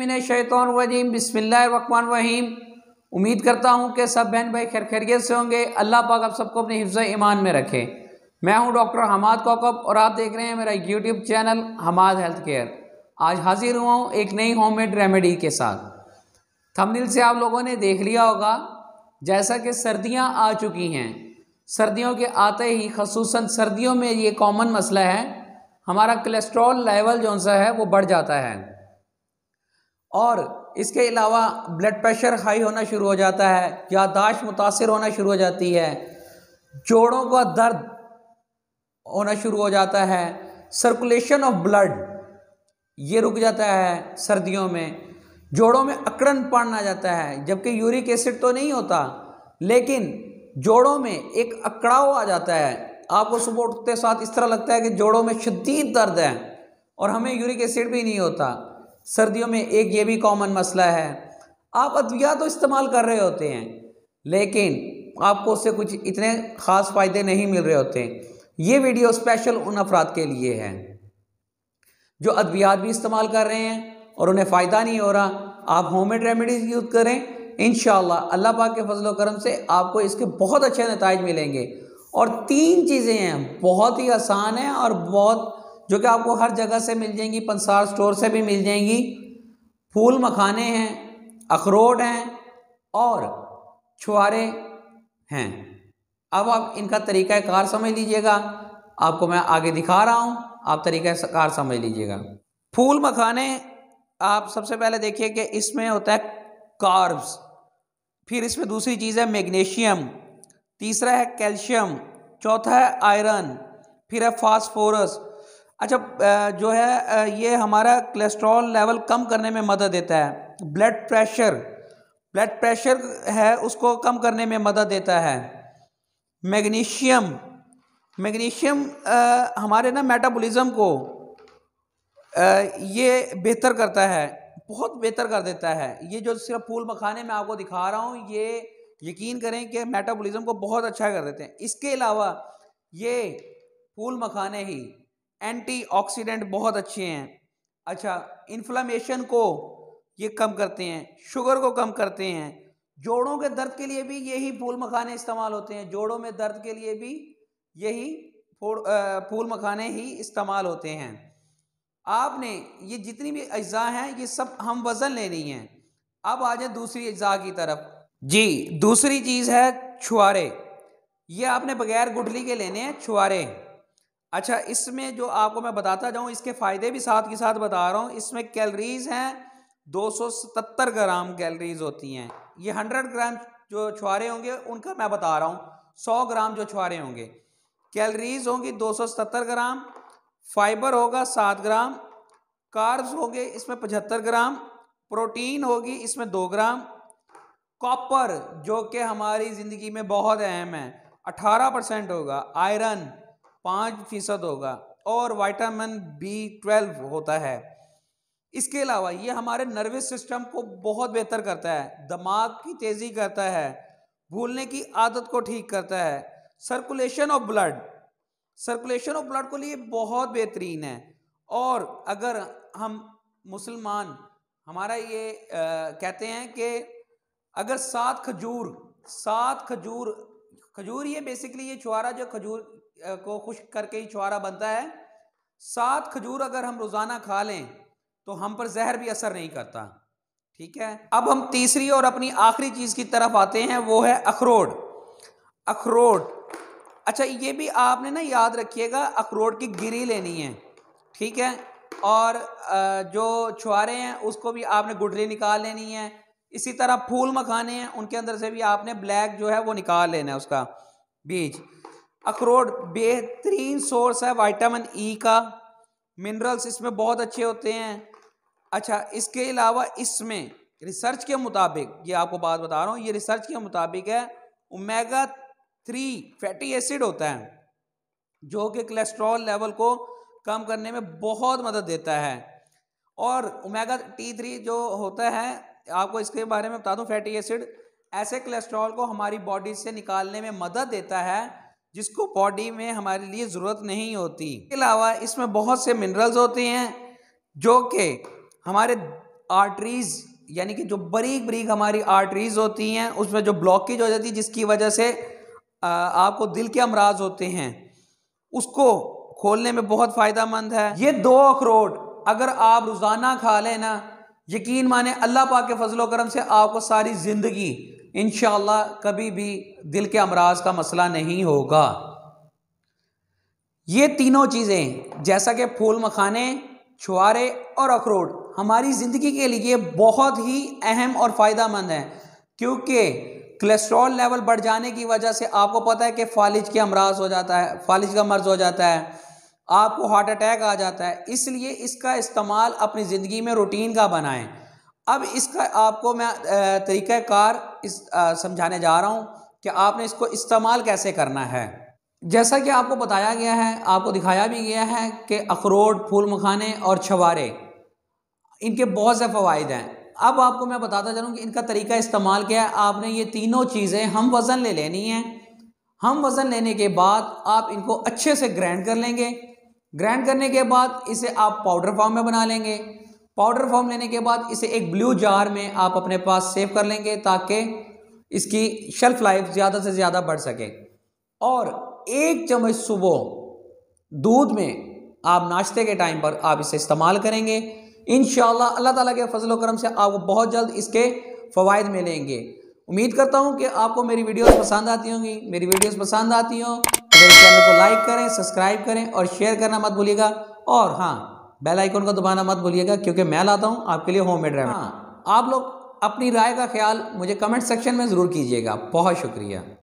मिन शैतान वजीम बिसमान वहीम उम्मीद करता हूँ कि सब बहन भाई खैर खैरियत से होंगे अल्लाह पाक आप सबको अपने हिफ्ज़ ईमान में रखें मैं हूँ डॉक्टर हमाद कोकब और आप देख रहे हैं मेरा YouTube channel Hamad health care आज हाजिर हुआ हूँ एक नई होम मेड रेमेडी के साथ थमदिल से आप लोगों ने देख लिया होगा जैसा कि सर्दियाँ आ चुकी हैं सर्दियों के आते ही खसूस सर्दियों में ये कॉमन मसला है हमारा कोलेस्ट्रॉल लेवल जो है वो बढ़ जाता है और इसके अलावा ब्लड प्रेशर हाई होना शुरू हो जाता है यादाश्त मुतासर होना शुरू हो जाती है जोड़ों का दर्द होना शुरू हो जाता है सर्कुलेशन ऑफ ब्लड ये रुक जाता है सर्दियों में जोड़ों में अकड़न पड़ आ जाता है जबकि यूरिक एसिड तो नहीं होता लेकिन जोड़ों में एक अकड़ाव आ जाता है आपको सुबह उठते साथ इस तरह लगता है कि जोड़ों में शदीद दर्द है और हमें यूरिक एसिड भी नहीं होता सर्दियों में एक ये भी कॉमन मसला है आप अद्विया तो इस्तेमाल कर रहे होते हैं लेकिन आपको उससे कुछ इतने ख़ास फ़ायदे नहीं मिल रहे होते ये वीडियो स्पेशल उन अफराद के लिए है जो अद्वियात भी इस्तेमाल कर रहे हैं और उन्हें फ़ायदा नहीं हो रहा आप होममेड रेमेडीज़ यूज़ करें इन अल्लाह पाक के फजल करम से आपको इसके बहुत अच्छे नतज मिलेंगे और तीन चीज़ें हैं बहुत ही आसान हैं और बहुत जो कि आपको हर जगह से मिल जाएंगी पंसार स्टोर से भी मिल जाएंगी फूल मखाने हैं अखरोट हैं और छुआरे हैं अब आप इनका तरीक़ाकार समझ लीजिएगा आपको मैं आगे दिखा रहा हूँ आप तरीक़ाकार समझ लीजिएगा फूल मखाने आप सबसे पहले देखिए कि इसमें होता है कार्ब्स फिर इसमें दूसरी चीज़ है मैग्नीशियम तीसरा है कैल्शियम चौथा है आयरन फिर है फास्फोरस अच्छा जो है ये हमारा कोलेस्ट्रॉल लेवल कम करने में मदद देता है ब्लड प्रेशर ब्लड प्रेशर है उसको कम करने में मदद देता है मैग्नीशियम मैग्नीशियम हमारे ना मेटाबॉलिज्म को आ, ये बेहतर करता है बहुत बेहतर कर देता है ये जो सिर्फ फूल मखाने में आपको दिखा रहा हूँ ये यकीन करें कि मेटाबॉलिज्म को बहुत अच्छा कर देते हैं इसके अलावा ये फूल मखाने ही एंटीऑक्सीडेंट बहुत अच्छे हैं अच्छा इन्फ्लामेशन को ये कम करते हैं शुगर को कम करते हैं जोड़ों के दर्द के लिए भी यही फूल मखाने इस्तेमाल होते हैं जोड़ों में दर्द के लिए भी यही फूल मखाने ही इस्तेमाल होते हैं आपने ये जितनी भी अज्जा हैं ये सब हम वज़न लेनी है अब आ जाए दूसरी अज्जा की तरफ जी दूसरी चीज़ है छुआरे ये आपने बगैर गुठली के लेने हैं छुआरे अच्छा इसमें जो आपको मैं बताता जाऊँ इसके फ़ायदे भी साथ के साथ बता रहा हूँ इसमें कैलरीज हैं 277 ग्राम कैलरीज होती हैं ये 100 ग्राम जो छुआरे होंगे उनका मैं बता रहा हूँ 100 ग्राम जो छुआरे होंगे कैलरीज होंगी 277 ग्राम फाइबर होगा 7 ग्राम कार्ब्स होंगे इसमें 75 ग्राम प्रोटीन होगी इसमें 2 ग्राम कॉपर जो कि हमारी ज़िंदगी में बहुत अहम है 18 परसेंट होगा आयरन पाँच फीसद होगा और वाइटामिन बी ट्वेल्व होता है इसके अलावा ये हमारे नर्वस सिस्टम को बहुत बेहतर करता है दिमाग की तेज़ी करता है भूलने की आदत को ठीक करता है circulation of blood circulation of blood को लिए बहुत बेहतरीन है और अगर हम मुसलमान हमारा ये आ, कहते हैं कि अगर सात खजूर सात खजूर खजूर ये बेसिकली ये छुहारा जो खजूर को खुश करके ही छुहारा बनता है सात खजूर अगर हम रोज़ाना खा लें तो हम पर जहर भी असर नहीं करता ठीक है अब हम तीसरी और अपनी आखिरी चीज़ की तरफ आते हैं वो है अखरोट अखरोट अच्छा ये भी आपने ना याद रखिएगा अखरोट की गिरी लेनी है ठीक है और जो छुआरे हैं उसको भी आपने गुठली निकाल लेनी है इसी तरह फूल मखाने हैं उनके अंदर से भी आपने ब्लैक जो है वो निकाल लेना है उसका बीज अखरोट बेहतरीन सोर्स है वाइटामिन ई e का मिनरल्स इसमें बहुत अच्छे होते हैं अच्छा इसके अलावा इसमें रिसर्च के मुताबिक ये आपको बात बता रहा हूँ ये रिसर्च के मुताबिक है ओमेगा थ्री फैटी एसिड होता है जो कि कोलेस्ट्रॉल लेवल को कम करने में बहुत मदद देता है और ओमेगा टी थ्री जो होता है आपको इसके बारे में बता दूं फैटी एसिड ऐसे कोलेस्ट्रॉल को हमारी बॉडी से निकालने में मदद देता है जिसको बॉडी में हमारे लिए ज़रूरत नहीं होती इसके अलावा इसमें बहुत से मिनरल्स होते हैं जो कि हमारे आर्टरीज़ यानी कि जो बरीक बरीक हमारी आर्टरीज़ होती हैं उसमें जो ब्लॉकेज हो जाती है जिसकी वजह से आपको दिल के अमराज होते हैं उसको खोलने में बहुत फ़ायदा मंद है ये दो अखरोट अगर आप रोज़ाना खा लें ना यकीन माने अल्लाह पाक के फजलो करम से आपको सारी ज़िंदगी इन कभी भी दिल के अमराज का मसला नहीं होगा ये तीनों चीज़ें जैसा कि फूल मखाने छुआरे और अखरोट हमारी ज़िंदगी के लिए बहुत ही अहम और फ़ायदा मंद हैं क्योंकि कोलेस्ट्रॉल लेवल बढ़ जाने की वजह से आपको पता है कि फालिज के अमराज हो जाता है फालिज का मर्ज हो जाता है आपको हार्ट अटैक आ जाता है इसलिए इसका इस्तेमाल अपनी ज़िंदगी में रूटीन का बनाएं अब इसका आपको मैं तरीक़ाकार इस समझाने जा रहा हूँ कि आपने इसको इस्तेमाल कैसे करना है जैसा कि आपको बताया गया है आपको दिखाया भी गया है कि अखरोट फूल मखाने और छवारे इनके बहुत से फ़वाद हैं अब आपको मैं बताता चलूँ कि इनका तरीका इस्तेमाल क्या है आपने ये तीनों चीज़ें हम वज़न ले लेनी है हम वज़न लेने के बाद आप इनको अच्छे से ग्रैंड कर लेंगे ग्राइंड करने के बाद इसे आप पाउडर फॉर्म में बना लेंगे पाउडर फॉर्म लेने के बाद इसे एक ब्लू जार में आप अपने पास सेव कर लेंगे ताकि इसकी शेल्फ लाइफ ज़्यादा से ज़्यादा बढ़ सके और एक चम्मच सुबह दूध में आप नाश्ते के टाइम पर आप इसे इस्तेमाल करेंगे इन अल्लाह ताला के फजल करम से आपको बहुत जल्द इसके फ़वाद मिलेंगे उम्मीद करता हूँ कि आपको मेरी वीडियोज़ पसंद आती होंगी मेरी वीडियोज़ पसंद आती हों मेरे चैनल को लाइक करें सब्सक्राइब करें और शेयर करना मत भूलिएगा और हाँ बेल आइकन को दबाना मत भूलिएगा क्योंकि मैं लाता हूँ आपके लिए होम मेड रहना हाँ आप लोग अपनी राय का ख्याल मुझे कमेंट सेक्शन में ज़रूर कीजिएगा बहुत शुक्रिया